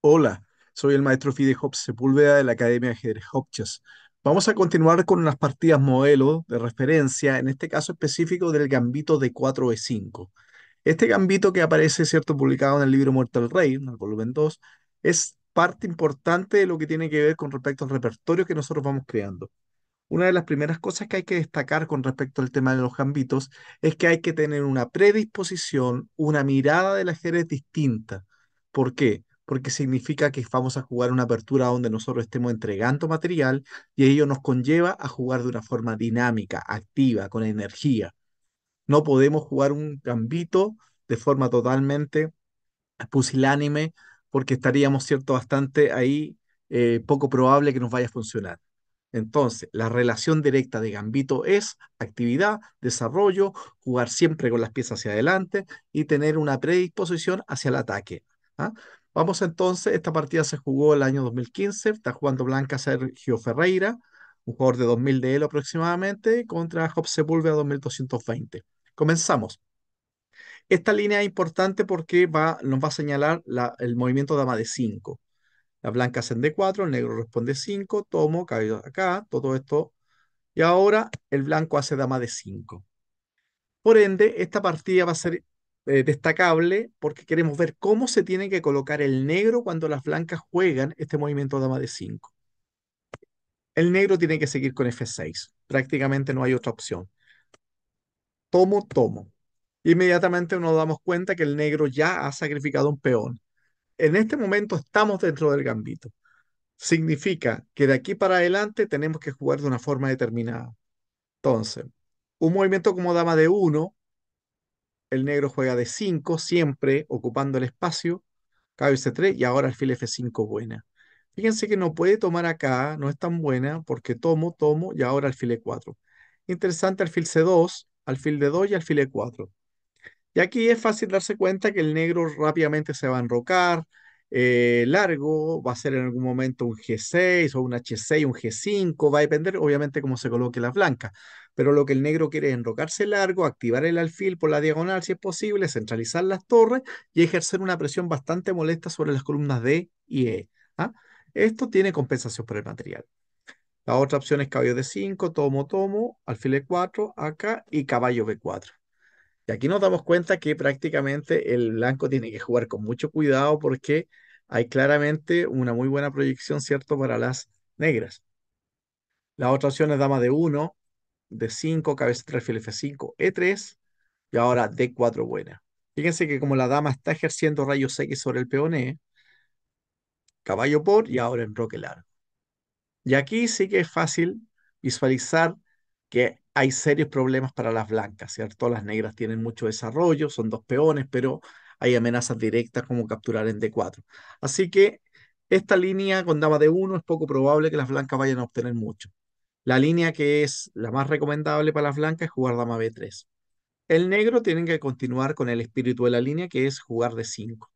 Hola, soy el maestro Fide Sepúlveda de la Academia de Ajedrez Hopchas. Vamos a continuar con unas partidas modelo de referencia, en este caso específico del gambito de 4 e 5. Este gambito que aparece, cierto, publicado en el libro Muerto al Rey, en el volumen 2, es parte importante de lo que tiene que ver con respecto al repertorio que nosotros vamos creando. Una de las primeras cosas que hay que destacar con respecto al tema de los gambitos es que hay que tener una predisposición, una mirada de del ajedrez distinta. ¿Por qué? porque significa que vamos a jugar una apertura donde nosotros estemos entregando material y ello nos conlleva a jugar de una forma dinámica, activa, con energía. No podemos jugar un gambito de forma totalmente pusilánime porque estaríamos, cierto, bastante ahí eh, poco probable que nos vaya a funcionar. Entonces, la relación directa de Gambito es actividad, desarrollo, jugar siempre con las piezas hacia adelante y tener una predisposición hacia el ataque. ¿ah? Vamos entonces, esta partida se jugó el año 2015, está jugando Blanca Sergio Ferreira, un jugador de 2000 de él aproximadamente, contra Job Sepúlveda 2220. Comenzamos. Esta línea es importante porque va, nos va a señalar el movimiento dama de 5. La blanca en D4, el negro responde 5, tomo, caído acá, todo esto. Y ahora el blanco hace dama de 5. Por ende, esta partida va a ser eh, destacable porque queremos ver cómo se tiene que colocar el negro cuando las blancas juegan este movimiento dama de 5. El negro tiene que seguir con F6. Prácticamente no hay otra opción. Tomo, tomo. Inmediatamente nos damos cuenta que el negro ya ha sacrificado un peón. En este momento estamos dentro del gambito. Significa que de aquí para adelante tenemos que jugar de una forma determinada. Entonces, un movimiento como dama de 1 el negro juega de 5, siempre ocupando el espacio, c 3 y ahora alfil F5 buena. Fíjense que no puede tomar acá, no es tan buena, porque tomo, tomo y ahora alfil E4. Interesante alfil C2, alfil D2 y alfil E4. Y aquí es fácil darse cuenta que el negro rápidamente se va a enrocar, eh, largo, va a ser en algún momento un G6 o un H6, un G5, va a depender obviamente cómo se coloque la blanca, pero lo que el negro quiere es enrocarse largo, activar el alfil por la diagonal si es posible, centralizar las torres y ejercer una presión bastante molesta sobre las columnas D y E. ¿ah? Esto tiene compensación por el material. La otra opción es caballo D5, tomo, tomo, alfil E4 acá y caballo B4. Y aquí nos damos cuenta que prácticamente el blanco tiene que jugar con mucho cuidado porque hay claramente una muy buena proyección, ¿cierto?, para las negras. La otra opción es dama de 1, de 5, cabeza 3, fil F5, E3 y ahora D4 buena. Fíjense que como la dama está ejerciendo rayos X sobre el e, caballo por y ahora en roque largo. Y aquí sí que es fácil visualizar que hay serios problemas para las blancas, ¿cierto? Las negras tienen mucho desarrollo, son dos peones, pero hay amenazas directas como capturar en D4. Así que esta línea con dama de 1 es poco probable que las blancas vayan a obtener mucho. La línea que es la más recomendable para las blancas es jugar dama B3. El negro tiene que continuar con el espíritu de la línea, que es jugar d 5.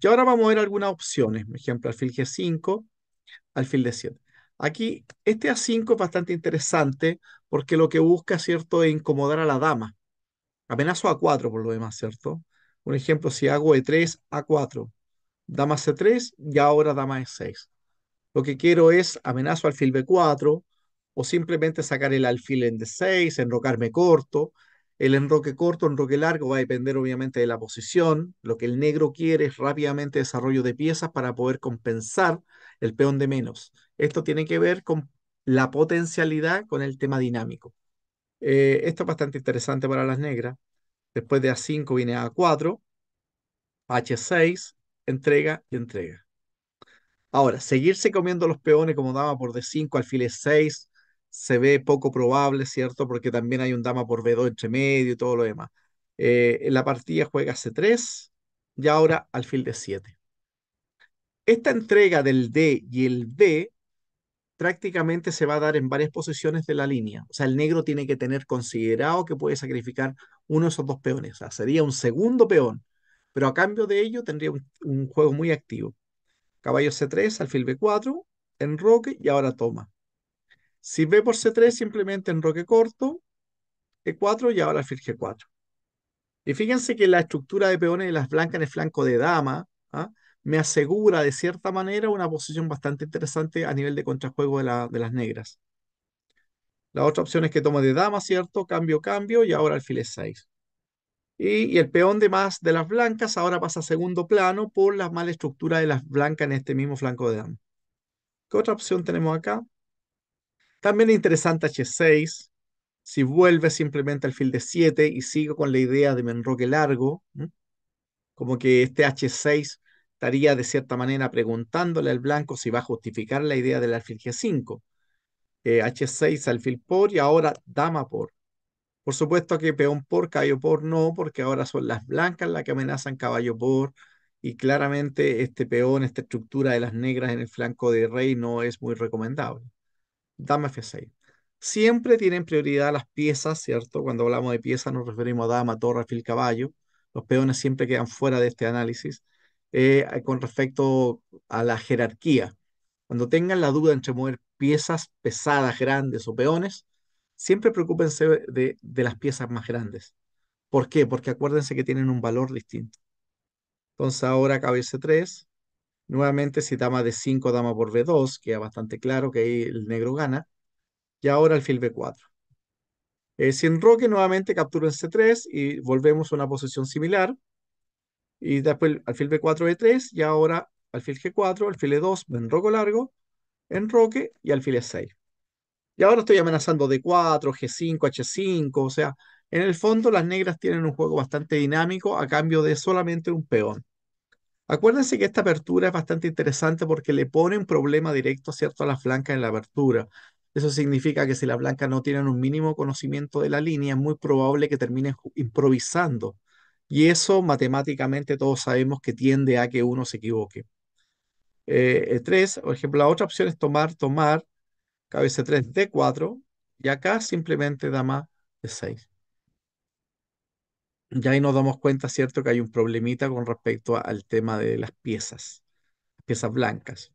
Y ahora vamos a ver algunas opciones. Por ejemplo, alfil G5, alfil D7. Aquí, este A5 es bastante interesante porque lo que busca, ¿cierto?, es incomodar a la dama. Amenazo A4 por lo demás, ¿cierto? Un ejemplo, si hago E3, A4, dama C3 y ahora dama E6. Lo que quiero es amenazo alfil B4 o simplemente sacar el alfil en D6, enrocarme corto. El enroque corto, enroque largo va a depender obviamente de la posición. Lo que el negro quiere es rápidamente desarrollo de piezas para poder compensar el peón de menos. Esto tiene que ver con la potencialidad con el tema dinámico. Eh, esto es bastante interesante para las negras. Después de A5 viene A4, H6, entrega y entrega. Ahora, seguirse comiendo los peones como dama por D5, alfil 6 se ve poco probable, ¿cierto? Porque también hay un dama por B2 entre medio y todo lo demás. en eh, la partida juega C3 y ahora alfil D7. Esta entrega del D y el B prácticamente se va a dar en varias posiciones de la línea. O sea, el negro tiene que tener considerado que puede sacrificar uno de esos dos peones. O sea, sería un segundo peón, pero a cambio de ello tendría un, juego muy activo. Caballo C3, alfil B4, enroque y ahora toma. Si B por C3, simplemente enroque corto, E4 y ahora alfil G4. Y fíjense que la estructura de peones de las blancas en el flanco de dama ¿ah? me asegura de cierta manera una posición bastante interesante a nivel de contrajuego de, las negras. La otra opción es que tomo de dama, ¿cierto? Cambio, cambio y ahora alfil 6. Y, el peón de más de las blancas ahora pasa a segundo plano por la mala estructura de las blancas en este mismo flanco de dama. ¿Qué otra opción tenemos acá? También interesante H6. Si vuelve simplemente alfil de 7 y sigo con la idea de enroque largo, como que este H6 estaría de cierta manera preguntándole al blanco si va a justificar la idea del alfil G5, eh, H6 alfil por y ahora dama por. Por supuesto que peón por, caballo por no, porque ahora son las blancas las que amenazan caballo por y claramente este peón, esta estructura de las negras en el flanco de rey no es muy recomendable. Dama F6. Siempre tienen prioridad las piezas, ¿cierto? Cuando hablamos de piezas nos referimos a dama, torre, alfil, caballo. Los peones siempre quedan fuera de este análisis. Eh, con respecto a la jerarquía. Cuando tengan la duda entre mover piezas pesadas, grandes o peones, siempre preocúpense de, las piezas más grandes. ¿Por qué? Porque acuérdense que tienen un valor distinto. Entonces ahora c 3. Nuevamente, si dama de 5, dama por B2, queda bastante claro que ahí el negro gana. Y ahora fil B4. Eh, si enroque, nuevamente captura en C3 y volvemos a una posición similar y después alfil B4, B3, y ahora alfil G4, alfil E2, en roco largo, roque, y alfil E6. Y ahora estoy amenazando D4, G5, H5, o sea, en el fondo las negras tienen un juego bastante dinámico a cambio de solamente un peón. Acuérdense que esta apertura es bastante interesante porque le pone un problema directo, ¿cierto?, a las blancas en la apertura. Eso significa que si las blancas no tienen un mínimo conocimiento de la línea, es muy probable que terminen improvisando y eso matemáticamente todos sabemos que tiende a que uno se equivoque. E3, eh, por ejemplo, la otra opción es tomar, tomar, cabeza 3 d 4, y acá simplemente da más de 6. Y ahí nos damos cuenta, ¿cierto?, que hay un problemita con respecto al tema de las piezas, piezas blancas.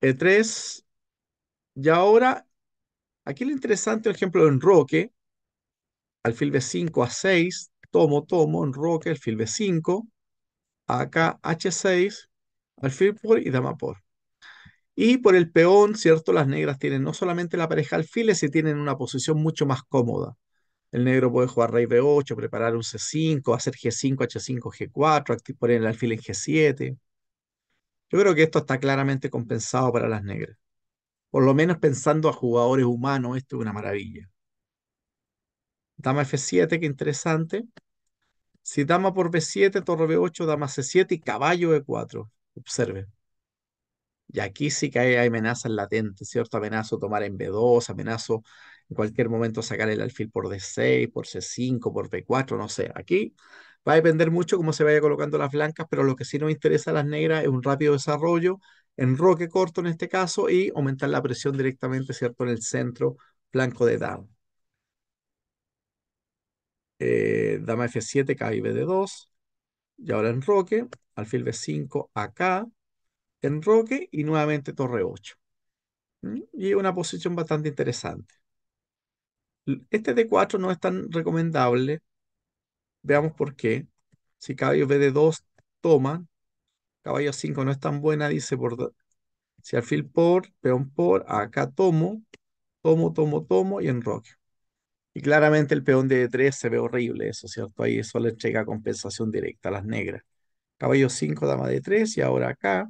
E3, y ahora, aquí lo interesante, por ejemplo, en Roque, alfil de 5 a 6, tomo, tomo, enroque, alfil B5, acá H6, alfil por y dama por. Y por el peón, ¿cierto? Las negras tienen no solamente la pareja alfiles, sino tienen una posición mucho más cómoda. El negro puede jugar rey B8, preparar un C5, hacer G5, H5, G4, poner el alfil en G7. Yo creo que esto está claramente compensado para las negras. Por lo menos pensando a jugadores humanos, esto es una maravilla. Dama F7, qué interesante. Si dama por B7, torre B8, dama C7 y caballo E4. Observe. Y aquí sí que hay amenazas latentes, ¿cierto? Amenazo tomar en B2, amenazo en cualquier momento sacar el alfil por D6, por C5, por B4, no sé. Aquí va a depender mucho cómo se vaya colocando las blancas, pero lo que sí nos interesa a las negras es un rápido desarrollo, enroque corto en este caso, y aumentar la presión directamente, ¿cierto? En el centro blanco de dama. Eh, dama F7, K y B 2, y ahora enroque, alfil B5 acá, enroque y nuevamente torre 8. Y una posición bastante interesante. Este D4 no es tan recomendable, veamos por qué. Si caballo B 2 toma, caballo 5 no es tan buena, dice por... Si alfil por, peón por, acá tomo, tomo, tomo, tomo y enroque. Y claramente el peón de D3 se ve horrible, eso, ¿cierto? Ahí eso le entrega compensación directa a las negras. Caballo 5, dama de 3 y ahora acá,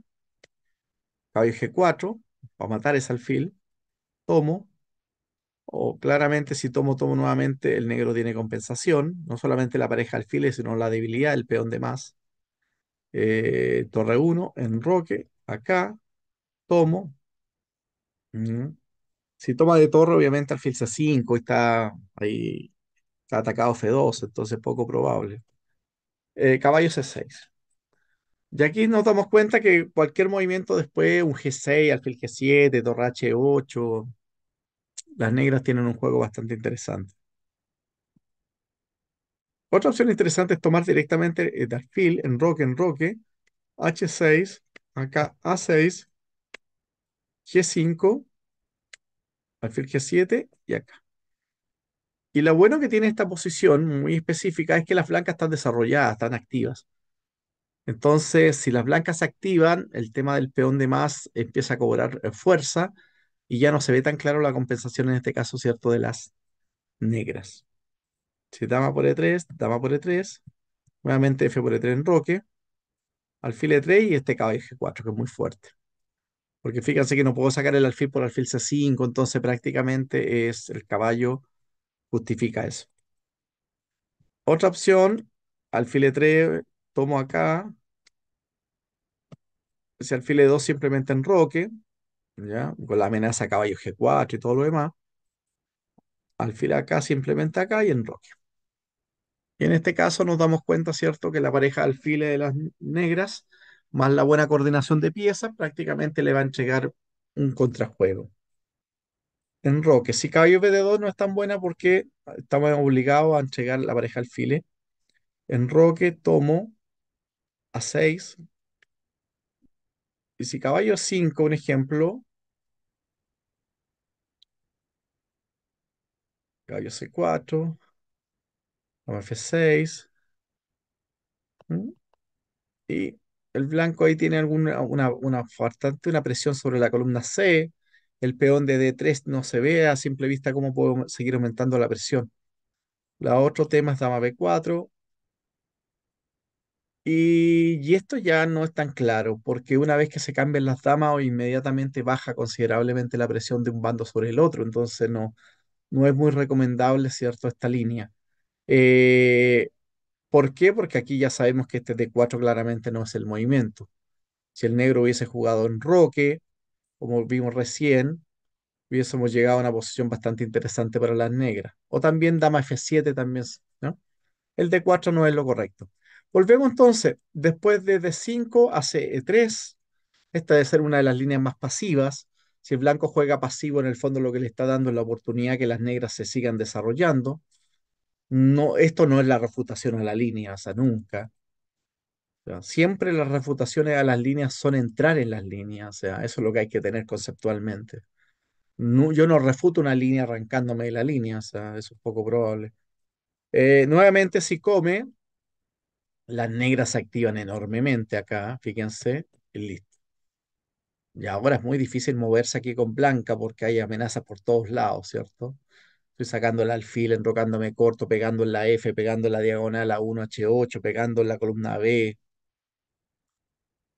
caballo G4, para matar ese alfil, tomo, o claramente si tomo, tomo nuevamente, el negro tiene compensación, no solamente la pareja alfiles, sino la debilidad, del peón de más. Eh, torre 1, enroque, acá, tomo, si toma de torre, obviamente alfil C5 está ahí, está atacado F2, entonces poco probable. Eh, caballo C6. Y aquí nos damos cuenta que cualquier movimiento después, un G6, alfil G7, torre H8, las negras tienen un juego bastante interesante. Otra opción interesante es tomar directamente el eh, alfil, en roque. H6, acá A6, G5, alfil g 7 y acá. Y lo bueno que tiene esta posición muy específica es que las blancas están desarrolladas, están activas. Entonces, si las blancas se activan, el tema del peón de más empieza a cobrar eh, fuerza y ya no se ve tan claro la compensación en este caso, ¿cierto?, de las negras. Si dama por E3, dama por E3, nuevamente F por E3 en roque, alfil E3 y este caballo G4 que es muy fuerte porque fíjense que no puedo sacar el alfil por alfil C5, entonces prácticamente es el caballo justifica eso. Otra opción, alfile 3 tomo acá. Ese alfile 2 simplemente enroque, ¿ya? Con la amenaza caballo G4 y todo lo demás. Alfil acá, simplemente acá y enroque. Y en este caso nos damos cuenta, ¿cierto? Que la pareja de alfiles de las negras más la buena coordinación de piezas, prácticamente le va a entregar un contrajuego. En Roque, si caballo BD2 no es tan buena porque estamos obligados a entregar la pareja al file En Roque tomo a 6. Y si caballo 5, un ejemplo. Caballo C4. Dama F6. Y el blanco ahí tiene alguna, una, una, una presión sobre la columna C, el peón de D3 no se ve a simple vista cómo puedo seguir aumentando la presión. La otro tema es dama B4. Y, esto ya no es tan claro, porque una vez que se cambian las damas, inmediatamente baja considerablemente la presión de un bando sobre el otro, entonces no, no es muy recomendable, ¿cierto?, esta línea. Eh, ¿Por qué? Porque aquí ya sabemos que este D4 claramente no es el movimiento. Si el negro hubiese jugado en roque, como vimos recién, hubiésemos llegado a una posición bastante interesante para las negras. O también dama F7 también, ¿no? El D4 no es lo correcto. Volvemos entonces, después de D5 a C3, esta debe ser una de las líneas más pasivas. Si el blanco juega pasivo, en el fondo lo que le está dando es la oportunidad que las negras se sigan desarrollando no, esto no es la refutación a la línea, o sea, nunca. siempre las refutaciones a las líneas son entrar en las líneas, o sea, eso es lo que hay que tener conceptualmente. yo no refuto una línea arrancándome de la línea, o sea, eso es poco probable. Eh, nuevamente, si come, las negras se activan enormemente acá, fíjense, listo. Y ahora es muy difícil moverse aquí con blanca porque hay amenazas por todos lados, ¿cierto? Estoy sacando el alfil, enrocándome corto, pegando en la F, pegando en la diagonal a 1H8, pegando en la columna B.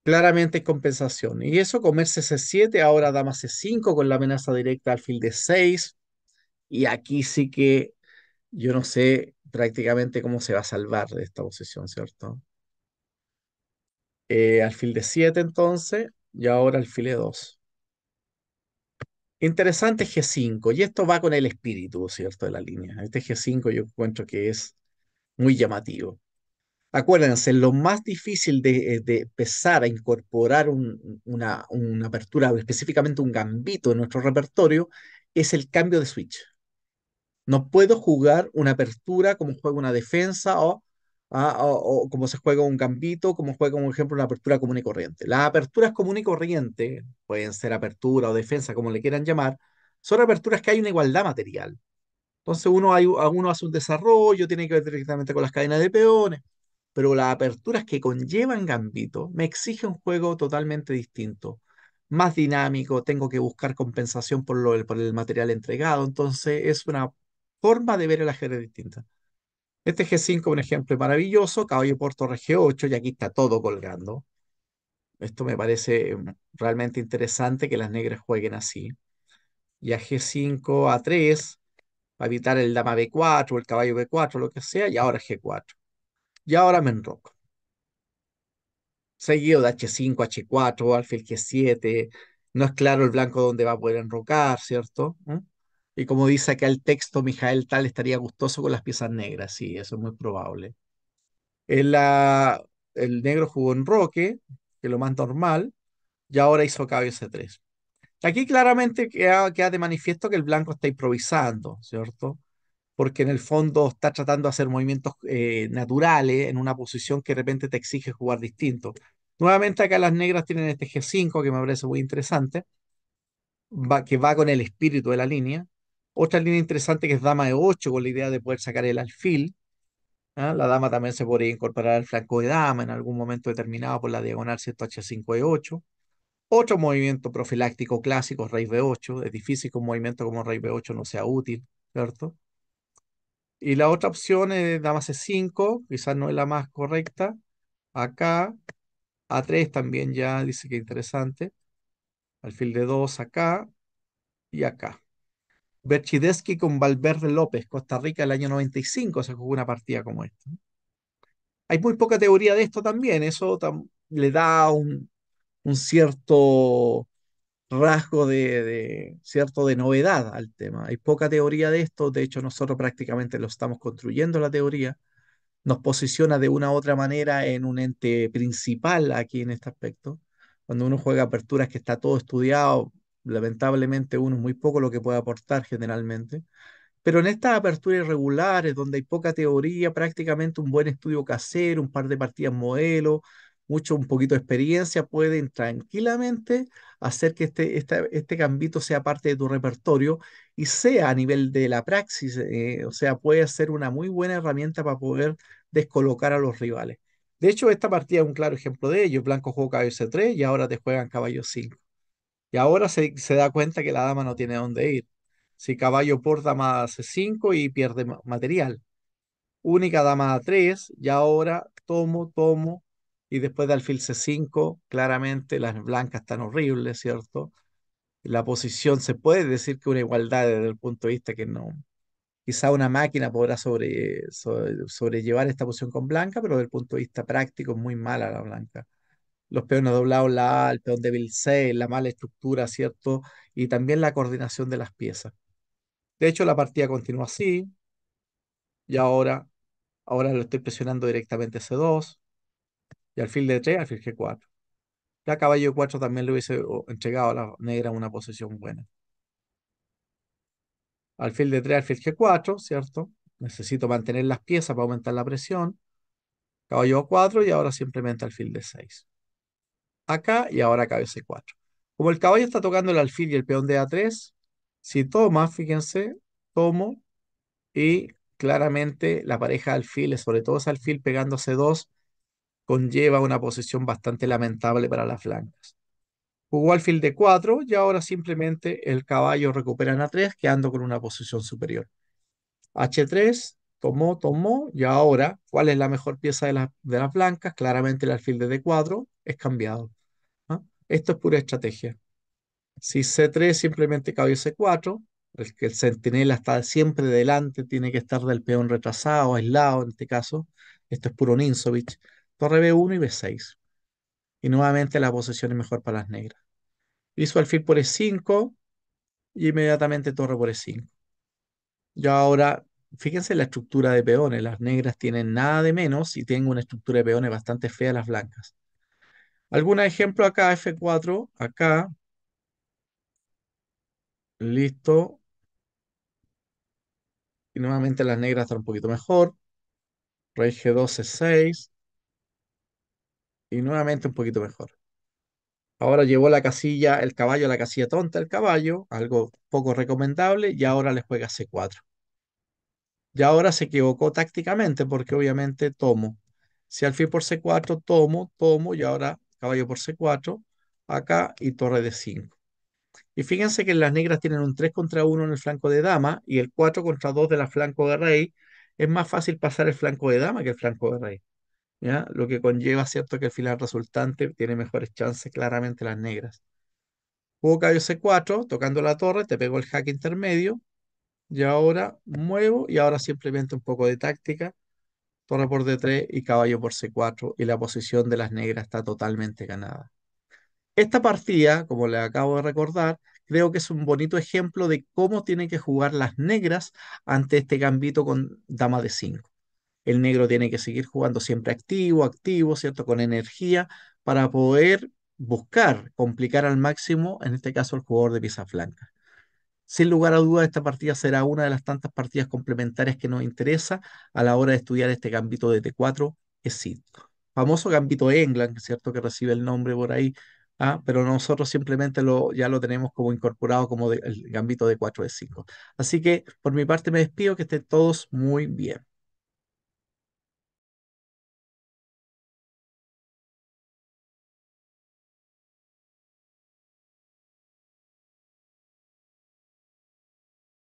Claramente es compensación. Y eso, comerse C7, ahora dama C5 con la amenaza directa alfil de 6. Y aquí sí que yo no sé prácticamente cómo se va a salvar de esta posición, ¿cierto? Eh, alfil de 7 entonces, y ahora alfil de 2. Interesante G5, y esto va con el espíritu, ¿cierto?, de la línea. Este G5 yo encuentro que es muy llamativo. Acuérdense, lo más difícil de, eh, empezar a incorporar un, una, apertura, específicamente un gambito en nuestro repertorio, es el cambio de switch. No puedo jugar una apertura como juego una defensa o ¿ah? o, como se juega un gambito, como juega, por ejemplo, una apertura común y corriente. Las aperturas común y corriente, pueden ser apertura o defensa, como le quieran llamar, son aperturas que hay una igualdad material. Entonces uno, hay, uno hace un desarrollo, tiene que ver directamente con las cadenas de peones, pero las aperturas que conllevan gambito me exigen un juego totalmente distinto, más dinámico, tengo que buscar compensación por, por el material entregado, entonces es una forma de ver el ajedrez distinta. Este G5 un ejemplo maravilloso, caballo puerto G8, y aquí está todo colgando. Esto me parece mm, realmente interesante que las negras jueguen así. Y a G5, A3, para evitar el dama B4, el caballo B4, lo que sea, y ahora G4. Y ahora me enroco. Seguido de H5, H4, alfil G7, no es claro el blanco dónde va a poder enrocar, ¿cierto? ¿Mm? Y como dice acá el texto, Mijael Tal estaría gustoso con las piezas negras. Sí, eso es muy probable. el negro jugó en Roque, que es lo más normal, y ahora hizo caballo C3. Aquí claramente queda, de manifiesto que el blanco está improvisando, ¿cierto? Porque en el fondo está tratando de hacer movimientos eh, naturales en una posición que de repente te exige jugar distinto. Nuevamente acá las negras tienen este G5 que me parece muy interesante, que va con el espíritu de la línea, otra línea interesante que es dama de 8 con la idea de poder sacar el alfil. ¿ah? La dama también se podría incorporar al flanco de dama en algún momento determinado por la diagonal cierto h 5 E8. Otro movimiento profiláctico clásico, rey B8. Es difícil que un movimiento como rey B8 no sea útil, ¿cierto? Y la otra opción es dama C5, quizás no es la más correcta. Acá, A3 también ya dice que interesante. Alfil de 2 acá y acá. Berchideski con Valverde López, Costa Rica, el año 95 se jugó una partida como esta. Hay muy poca teoría de esto también, eso le da un, cierto rasgo de, cierto de novedad al tema. Hay poca teoría de esto, de hecho nosotros prácticamente lo estamos construyendo la teoría, nos posiciona de una u otra manera en un ente principal aquí en este aspecto. Cuando uno juega aperturas que está todo estudiado, lamentablemente uno muy poco lo que puede aportar generalmente. Pero en estas aperturas irregulares, donde hay poca teoría, prácticamente un buen estudio casero, un par de partidas modelo, mucho, un poquito de experiencia, pueden tranquilamente hacer que este, este, este sea parte de tu repertorio y sea a nivel de la praxis, eh, o sea, puede ser una muy buena herramienta para poder descolocar a los rivales. De hecho, esta partida es un claro ejemplo de ello. Blanco juega caballo C3 y ahora te juegan caballo 5. Y ahora se, da cuenta que la dama no tiene dónde ir. Si caballo por dama c 5 y pierde material. Única dama a 3 y ahora tomo, tomo. Y después de alfil C5, claramente las blancas están horribles, ¿cierto? La posición se puede decir que una igualdad desde el punto de vista que no. Quizá una máquina podrá sobre, sobrellevar esta posición con blanca, pero desde el punto de vista práctico es muy mala la blanca los peones doblados, la A, el peón débil, C, la mala estructura, ¿cierto? Y también la coordinación de las piezas. De hecho, la partida continúa así. Y ahora, ahora lo estoy presionando directamente C2. Y al fil de 3, al fil G4. Ya caballo 4 también le hubiese entregado a la negra una posición buena. Al fil de 3, al G4, ¿cierto? Necesito mantener las piezas para aumentar la presión. Caballo 4 y ahora simplemente al fil de 6 acá y ahora c 4 Como el caballo está tocando el alfil y el peón de A3, si toma, fíjense, tomo y claramente la pareja de alfiles, sobre todo ese alfil pegándose C2, conlleva una posición bastante lamentable para las blancas. Jugó alfil de 4 y ahora simplemente el caballo recupera en A3, quedando con una posición superior. H3, tomó, tomó, y ahora, ¿cuál es la mejor pieza de, las blancas? Claramente el alfil de D4 es cambiado. ¿ah? Esto es pura estrategia. Si C3 simplemente cabe C4, el que el centinela está siempre delante, tiene que estar del peón retrasado, aislado en este caso. Esto es puro Ninsovich. Torre B1 y B6. Y nuevamente la posición es mejor para las negras. Hizo alfil por E5 y inmediatamente torre por E5. Y ahora fíjense la estructura de peones. Las negras tienen nada de menos y tienen una estructura de peones bastante fea las blancas. algún ejemplo acá, F4, acá. Listo. Y nuevamente las negras están un poquito mejor. Rey G2, 6 Y nuevamente un poquito mejor. Ahora llevó la casilla, el caballo a la casilla tonta, el caballo, algo poco recomendable, y ahora le juega C4. Y ahora se equivocó tácticamente porque obviamente tomo. Si alfil por C4, tomo, tomo y ahora caballo por C4, acá y torre de 5. Y fíjense que las negras tienen un 3 contra 1 en el flanco de dama y el 4 contra 2 de la flanco de rey. Es más fácil pasar el flanco de dama que el flanco de rey. ¿ya? Lo que conlleva, cierto, que el final resultante tiene mejores chances claramente las negras. Juego caballo C4, tocando la torre, te pego el hack intermedio. Y ahora muevo y ahora simplemente un poco de táctica. Torre por D3 y caballo por C4 y la posición de las negras está totalmente ganada. Esta partida, como le acabo de recordar, creo que es un bonito ejemplo de cómo tienen que jugar las negras ante este gambito con dama de 5. El negro tiene que seguir jugando siempre activo, activo, ¿cierto? Con energía para poder buscar complicar al máximo, en este caso, el jugador de pieza flanca. Sin lugar a dudas, esta partida será una de las tantas partidas complementarias que nos interesa a la hora de estudiar este gambito de T4 T5. Famoso gambito de England, ¿cierto? Que recibe el nombre por ahí, ¿ah? pero nosotros simplemente lo, ya lo tenemos como incorporado como el gambito de 4 de 5. Así que por mi parte me despido, que estén todos muy bien.